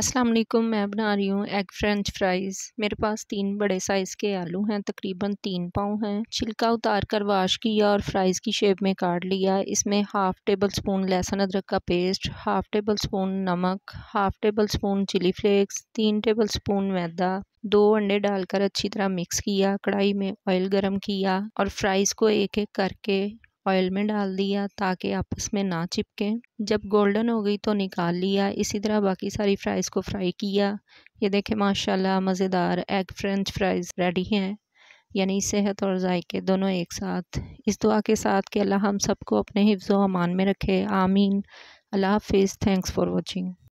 अस्सलाम वालेकुम मैं बना रही हूँ एग फ्रेंच फ्राइज़ मेरे पास तीन बड़े साइज़ के आलू हैं तकरीबन तीन पाव हैं छिलका उतार कर वाश किया और फ्राइज़ की शेप में काट लिया इसमें हाफ़ टेबल स्पून लहसुन अदरक का पेस्ट हाफ़ टेबल स्पून नमक half tablespoon chilli flakes तीन टेबल स्पून मैदा दो अंडे डालकर अच्छी तरह मिक्स किया कढ़ाई में ऑयल गरम किया और फ्राइज़ को एक एक करके ऑयल में डाल दिया ताकि आपस में ना चिपकें जब गोल्डन हो गई तो निकाल लिया इसी तरह बाकी सारी फ्राइज़ को फ्राई किया ये देखें माशाल्लाह मज़ेदार एग फ्रेंच फ्राइज़ रेडी हैं यानी सेहत और जायके दोनों एक साथ इस दुआ के साथ कि अल्लाह हम सबको अपने हिफ्ज़ अमान में रखे आमीन अल्लाह हाफिज़ थैंक्स फ़ॉर वॉचिंग